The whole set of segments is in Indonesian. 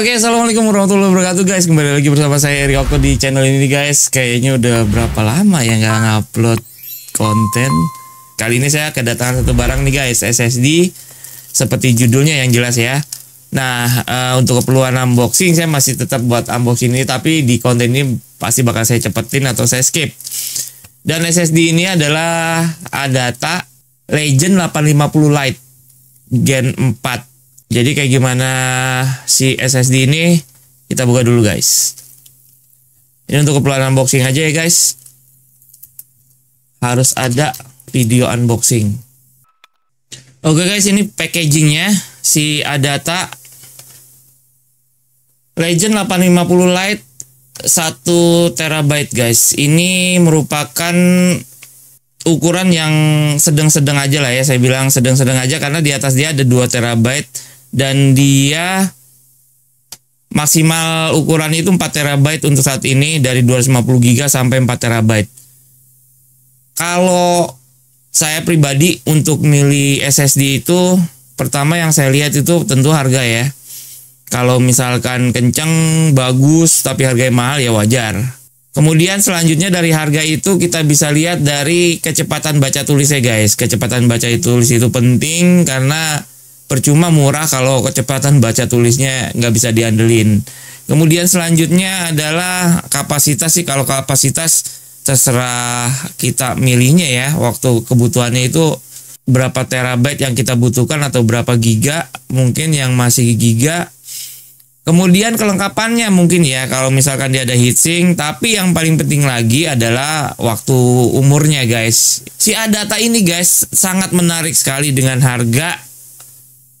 Oke, okay, assalamualaikum warahmatullahi wabarakatuh guys. Kembali lagi bersama saya Riko di channel ini guys. Kayaknya udah berapa lama ya nggak ngupload konten. Kali ini saya kedatangan satu barang nih guys, SSD. Seperti judulnya yang jelas ya. Nah, uh, untuk keperluan unboxing saya masih tetap buat unboxing ini, tapi di konten ini pasti bakal saya cepetin atau saya skip. Dan SSD ini adalah Adata Legend 850 Lite Gen 4 jadi kayak gimana si SSD ini kita buka dulu guys. Ini untuk keperluan unboxing aja ya guys. Harus ada video unboxing. Oke guys, ini packagingnya si Adata Legend 850 Lite 1 terabyte guys. Ini merupakan ukuran yang sedang-sedang aja lah ya. Saya bilang sedang-sedang aja karena di atas dia ada 2 terabyte dan dia maksimal ukuran itu 4 terabyte untuk saat ini dari 250 giga sampai 4 terabyte. Kalau saya pribadi untuk milih SSD itu pertama yang saya lihat itu tentu harga ya. Kalau misalkan kenceng, bagus, tapi harganya mahal ya wajar. Kemudian selanjutnya dari harga itu kita bisa lihat dari kecepatan baca tulisnya guys. Kecepatan baca tulis itu penting karena percuma murah kalau kecepatan baca tulisnya nggak bisa diandelin. Kemudian selanjutnya adalah kapasitas sih kalau kapasitas terserah kita milihnya ya waktu kebutuhannya itu berapa terabyte yang kita butuhkan atau berapa giga mungkin yang masih giga kemudian kelengkapannya mungkin ya kalau misalkan dia ada heatsink tapi yang paling penting lagi adalah waktu umurnya guys si data ini guys sangat menarik sekali dengan harga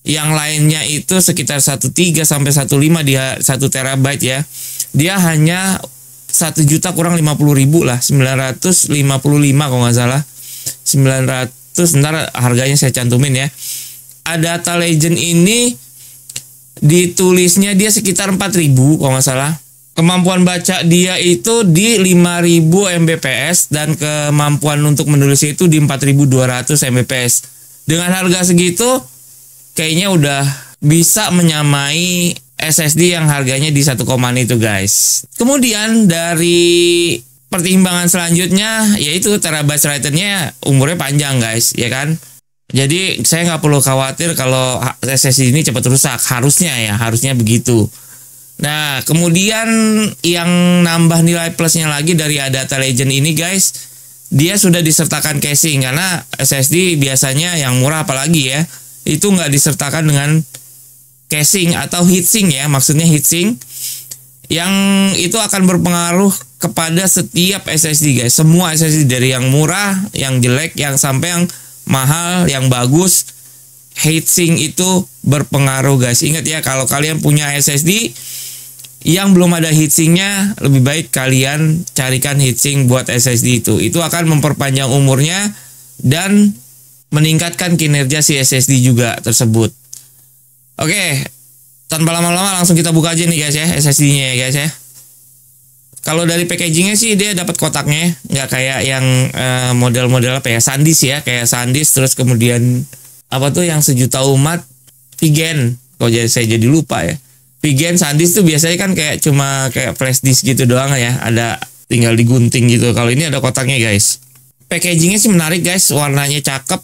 yang lainnya itu sekitar 13 sampai 15 dia 1 terabyte ya. Dia hanya 1 juta kurang 50 ribu lah 955 kalau nggak salah 900 ntar harganya saya cantumin ya Ada Data Legend ini ditulisnya dia sekitar 4000 kalau nggak salah kemampuan baca dia itu di 5000 Mbps dan kemampuan untuk menulis itu di 4200 Mbps dengan harga segitu kayaknya udah bisa menyamai SSD yang harganya di 1 koman itu guys. Kemudian dari pertimbangan selanjutnya yaitu terabyte writer umurnya panjang guys, ya kan? Jadi saya nggak perlu khawatir kalau SSD ini cepat rusak, harusnya ya, harusnya begitu. Nah, kemudian yang nambah nilai plusnya lagi dari data Legend ini guys, dia sudah disertakan casing karena SSD biasanya yang murah apalagi ya itu nggak disertakan dengan casing atau heatsink ya maksudnya heatsink yang itu akan berpengaruh kepada setiap SSD guys semua SSD dari yang murah yang jelek yang sampai yang mahal yang bagus heatsink itu berpengaruh guys ingat ya kalau kalian punya SSD yang belum ada heatsinknya lebih baik kalian carikan heatsink buat SSD itu itu akan memperpanjang umurnya dan meningkatkan kinerja si SSD juga tersebut. Oke, tanpa lama-lama langsung kita buka aja nih guys ya SSD-nya ya guys ya. Kalau dari packagingnya sih dia dapat kotaknya, nggak kayak yang eh, model-model apa ya sandis ya, kayak sandis terus kemudian apa tuh yang sejuta umat Vigen, kalau jadi saya jadi lupa ya. Vigen sandis tuh biasanya kan kayak cuma kayak flash disk gitu doang ya, ada tinggal digunting gitu. Kalau ini ada kotaknya guys. Packagingnya sih menarik guys, warnanya cakep,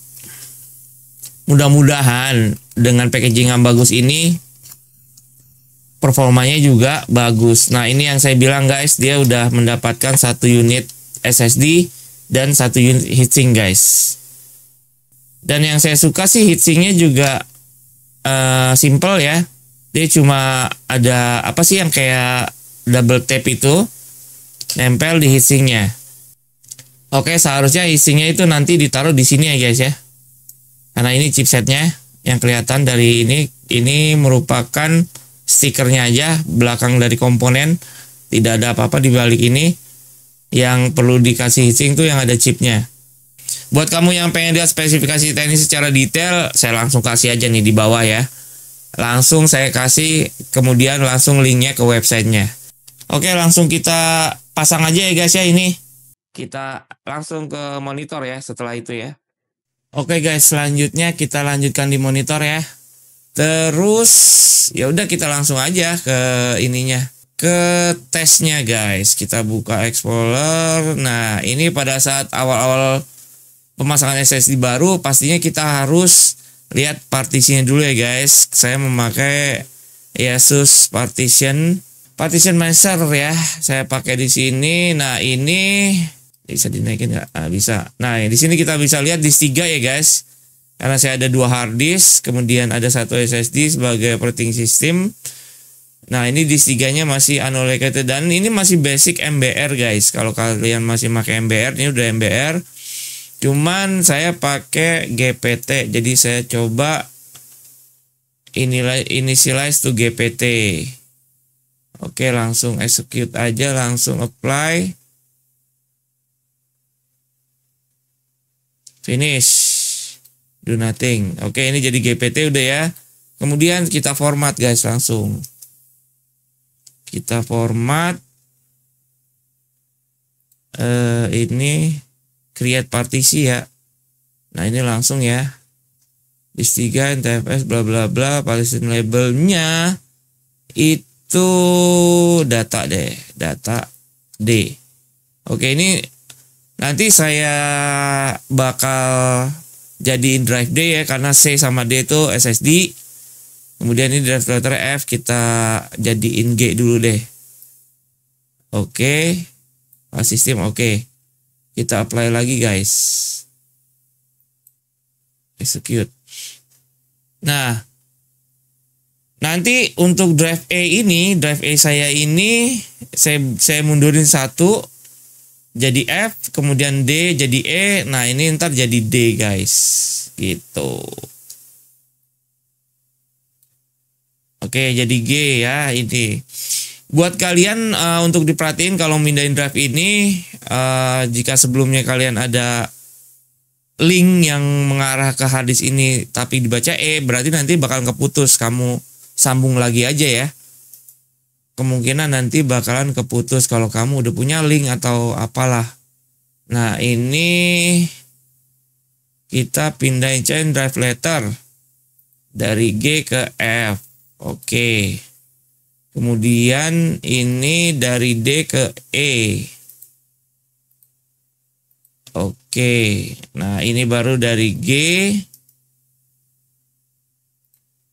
mudah-mudahan dengan packaging yang bagus ini performanya juga bagus. Nah, ini yang saya bilang guys, dia udah mendapatkan satu unit SSD dan satu unit heatsink guys. Dan yang saya suka sih heatsinknya juga uh, simple ya. Dia cuma ada apa sih yang kayak double tape itu nempel di heatsinknya. Oke, seharusnya heatsinknya itu nanti ditaruh di sini ya guys ya. Karena ini chipsetnya yang kelihatan dari ini ini merupakan stikernya aja belakang dari komponen tidak ada apa-apa di balik ini yang perlu dikasih hitching tuh yang ada chipnya buat kamu yang pengen lihat spesifikasi teknis secara detail saya langsung kasih aja nih di bawah ya langsung saya kasih kemudian langsung linknya ke websitenya oke langsung kita pasang aja ya guys ya ini kita langsung ke monitor ya setelah itu ya Oke guys, selanjutnya kita lanjutkan di monitor ya. Terus ya udah kita langsung aja ke ininya ke tesnya guys. Kita buka Explorer. Nah, ini pada saat awal-awal pemasangan SSD baru pastinya kita harus lihat partisinya dulu ya guys. Saya memakai Asus partition partition master ya. Saya pakai di sini. Nah, ini bisa dinaikin nggak nah, bisa nah ya, di sini kita bisa lihat di 3 ya guys karena saya ada dua hard disk kemudian ada satu SSD sebagai operating system nah ini disk 3 nya masih unallocated dan ini masih basic MBR guys kalau kalian masih pakai MBR ini udah MBR cuman saya pakai GPT jadi saya coba inilah initialize to GPT oke langsung execute aja langsung apply finish do nothing oke ini jadi GPT udah ya kemudian kita format guys langsung kita format uh, ini create partisi ya nah ini langsung ya list 3 NTFS bla bla bla Partition labelnya itu data deh data D oke ini Nanti saya bakal jadiin drive D ya karena C sama D itu SSD. Kemudian ini drive letter F kita jadiin G dulu deh. Oke. Okay. Sistem oke. Okay. Kita apply lagi guys. Execute. Nah, nanti untuk drive A ini, drive A saya ini saya saya mundurin satu jadi F kemudian D jadi E nah ini ntar jadi D guys gitu oke jadi G ya ini buat kalian uh, untuk diperhatiin kalau mindahin draft ini uh, jika sebelumnya kalian ada link yang mengarah ke hadis ini tapi dibaca E berarti nanti bakal keputus kamu sambung lagi aja ya kemungkinan nanti bakalan keputus kalau kamu udah punya link atau apalah. Nah, ini kita pindahin chain drive letter dari G ke F. Oke. Kemudian ini dari D ke E. Oke. Nah, ini baru dari G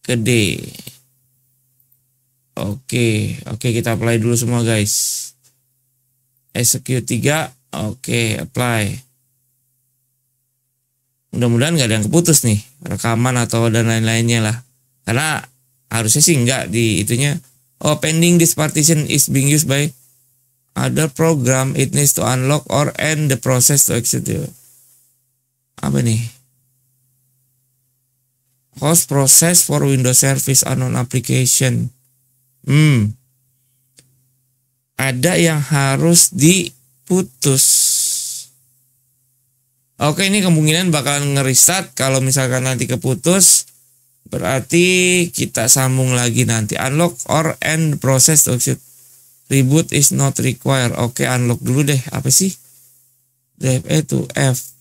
ke D. Oke, oke kita apply dulu semua guys. Execute 3, oke apply. Mudah-mudahan nggak ada yang keputus nih, rekaman atau dan lain-lainnya lah. Karena harusnya sih nggak di itunya. Oh, pending this partition is being used by other program it needs to unlock or end the process to execute. Apa nih? Host process for Windows service unknown application. Hmm. Ada yang harus diputus. Oke, ini kemungkinan bakal ngeriset. kalau misalkan nanti keputus berarti kita sambung lagi nanti unlock or end process to shoot. reboot is not required oke unlock dulu deh apa sih drive to F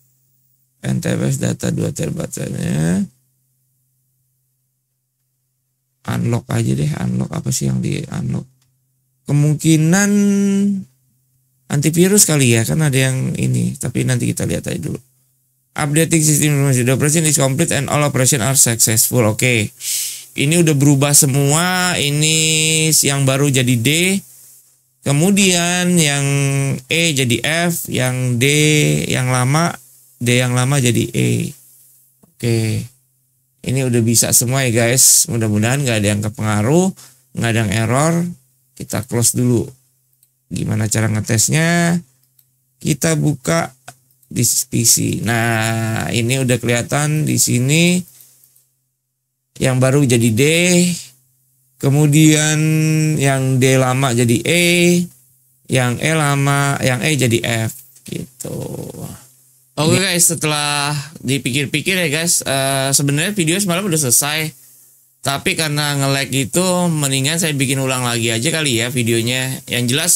NTFS data 2 terbatasnya unlock aja deh unlock apa sih yang di unlock kemungkinan antivirus kali ya kan ada yang ini tapi nanti kita lihat aja dulu updating sistem informasi the operation is complete and all operation are successful oke okay. ini udah berubah semua ini yang baru jadi D kemudian yang E jadi F yang D yang lama D yang lama jadi E oke okay. Ini udah bisa semua ya guys. Mudah-mudahan nggak ada yang kepengaruh, nggak ada yang error. Kita close dulu. Gimana cara ngetesnya? Kita buka di PC. Nah, ini udah kelihatan di sini yang baru jadi D. Kemudian yang D lama jadi E, yang E lama, yang E jadi F gitu. Oke okay, guys, setelah dipikir-pikir ya guys, uh, sebenarnya video semalam udah selesai. Tapi karena nge-lag gitu, mendingan saya bikin ulang lagi aja kali ya videonya. Yang jelas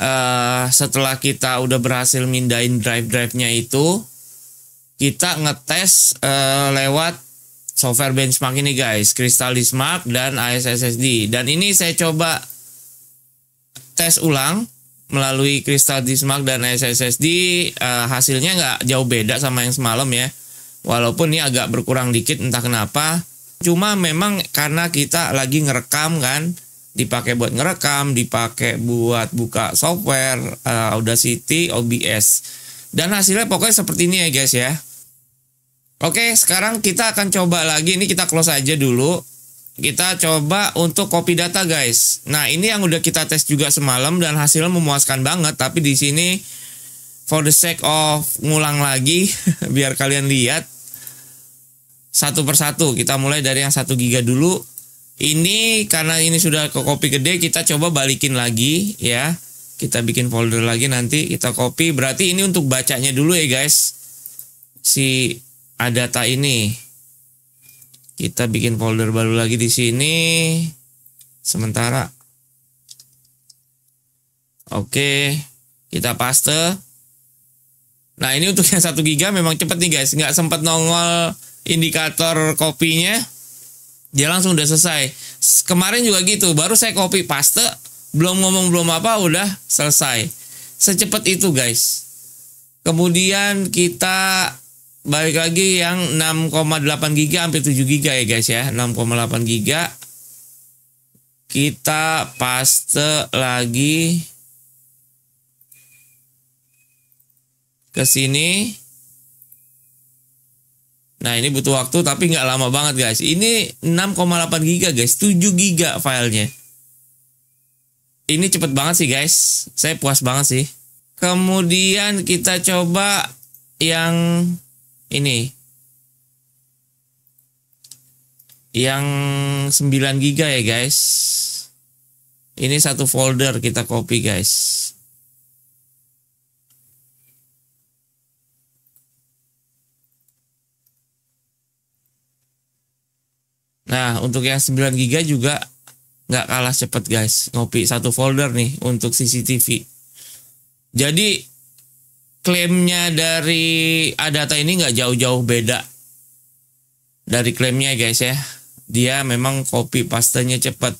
uh, setelah kita udah berhasil mindain drive-drive-nya itu, kita ngetes uh, lewat software benchmark ini guys, Crystal Dismark dan ASSD. Dan ini saya coba tes ulang melalui kristal Dismark dan SSSD uh, eh, hasilnya nggak jauh beda sama yang semalam ya. Walaupun ini agak berkurang dikit entah kenapa. Cuma memang karena kita lagi ngerekam kan, dipakai buat ngerekam, dipakai buat buka software uh, Audacity, OBS. Dan hasilnya pokoknya seperti ini ya guys ya. Oke, sekarang kita akan coba lagi. Ini kita close aja dulu kita coba untuk copy data guys. Nah, ini yang udah kita tes juga semalam dan hasilnya memuaskan banget, tapi di sini for the sake of ngulang lagi biar kalian lihat satu persatu. Kita mulai dari yang satu giga dulu. Ini karena ini sudah ke copy gede, kita coba balikin lagi ya. Kita bikin folder lagi nanti kita copy. Berarti ini untuk bacanya dulu ya guys. Si data ini kita bikin folder baru lagi di sini sementara oke kita paste nah ini untuk yang satu giga memang cepet nih guys nggak sempat nongol indikator kopinya dia langsung udah selesai kemarin juga gitu baru saya copy paste belum ngomong belum apa udah selesai secepat itu guys kemudian kita balik lagi yang 6,8 giga hampir 7 giga ya guys ya 6,8 giga kita paste lagi ke sini nah ini butuh waktu tapi nggak lama banget guys ini 6,8 giga guys 7 giga filenya ini cepet banget sih guys saya puas banget sih kemudian kita coba yang ini yang 9 giga ya guys ini satu folder kita copy guys nah untuk yang 9 giga juga nggak kalah cepet guys ngopi satu folder nih untuk CCTV jadi klaimnya dari Adata ini nggak jauh-jauh beda dari klaimnya guys ya. Dia memang copy pastanya cepat.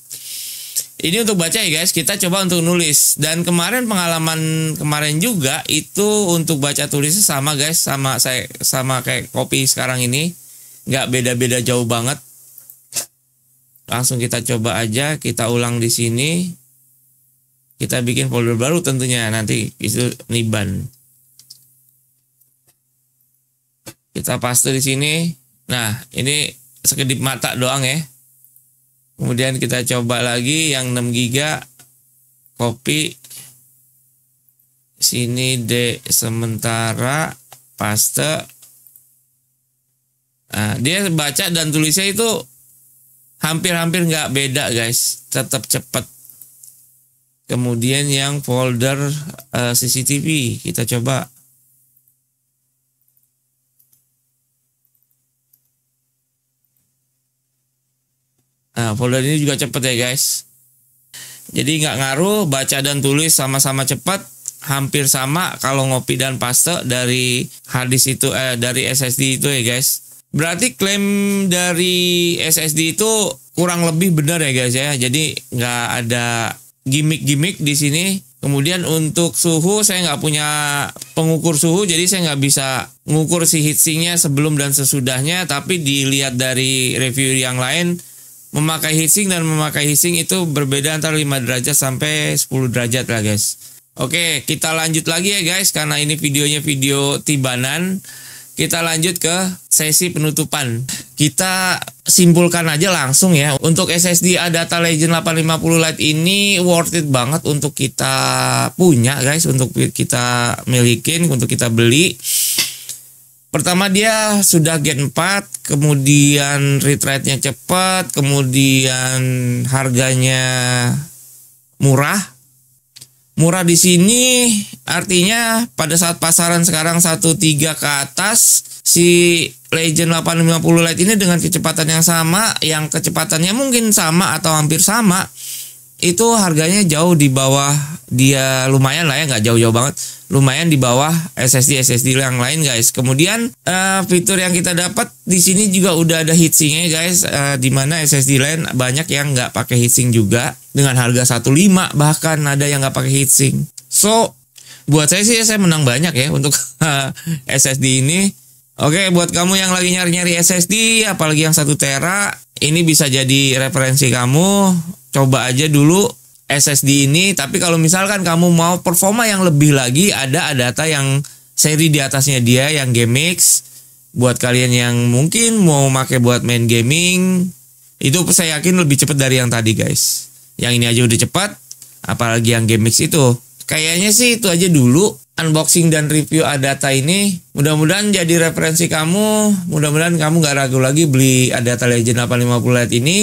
Ini untuk baca ya guys, kita coba untuk nulis. Dan kemarin pengalaman kemarin juga itu untuk baca tulisnya sama guys, sama saya sama kayak kopi sekarang ini. Nggak beda-beda jauh banget. Langsung kita coba aja, kita ulang di sini. Kita bikin folder baru tentunya nanti itu niban. Kita paste di sini. Nah, ini sekedip mata doang ya. Kemudian kita coba lagi yang 6 giga copy sini D sementara paste nah, dia baca dan tulisnya itu hampir-hampir nggak beda guys tetap cepat kemudian yang folder uh, eh, CCTV kita coba Nah, folder ini juga cepat ya guys. Jadi nggak ngaruh, baca dan tulis sama-sama cepat, hampir sama kalau ngopi dan paste dari harddisk itu, eh, dari SSD itu ya guys. Berarti klaim dari SSD itu kurang lebih benar ya guys ya. Jadi nggak ada gimmick-gimmick di sini. Kemudian untuk suhu saya nggak punya pengukur suhu jadi saya nggak bisa ngukur si heatsinknya sebelum dan sesudahnya tapi dilihat dari review yang lain memakai heatsink dan memakai heatsink itu berbeda antara 5 derajat sampai 10 derajat lah guys. Oke, kita lanjut lagi ya guys karena ini videonya video tibanan. Kita lanjut ke sesi penutupan. Kita simpulkan aja langsung ya. Untuk SSD Adata Legend 850 Lite ini worth it banget untuk kita punya guys, untuk kita milikin, untuk kita beli pertama dia sudah gen 4 kemudian nya cepat kemudian harganya murah murah di sini artinya pada saat pasaran sekarang 13 ke atas si Legend 850 Lite ini dengan kecepatan yang sama yang kecepatannya mungkin sama atau hampir sama itu harganya jauh di bawah dia lumayan lah ya nggak jauh-jauh banget lumayan di bawah SSD SSD yang lain guys kemudian uh, fitur yang kita dapat di sini juga udah ada heatsinknya guys uh, mana SSD lain banyak yang nggak pakai heatsink juga dengan harga 15 bahkan ada yang nggak pakai heatsink so buat saya sih saya menang banyak ya untuk uh, SSD ini Oke, buat kamu yang lagi nyari-nyari SSD, apalagi yang satu tera, ini bisa jadi referensi kamu coba aja dulu SSD ini tapi kalau misalkan kamu mau performa yang lebih lagi ada data yang seri di atasnya dia yang GameX buat kalian yang mungkin mau pakai buat main gaming itu saya yakin lebih cepat dari yang tadi guys yang ini aja udah cepat apalagi yang GameX itu kayaknya sih itu aja dulu unboxing dan review Adata ini mudah-mudahan jadi referensi kamu mudah-mudahan kamu nggak ragu lagi beli Adata Legend 850 Lite ini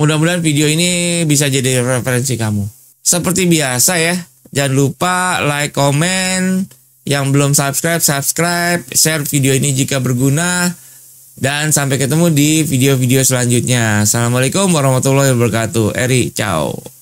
Mudah-mudahan video ini bisa jadi referensi kamu. Seperti biasa ya, jangan lupa like, komen, yang belum subscribe, subscribe, share video ini jika berguna, dan sampai ketemu di video-video selanjutnya. Assalamualaikum warahmatullahi wabarakatuh. Eri, ciao.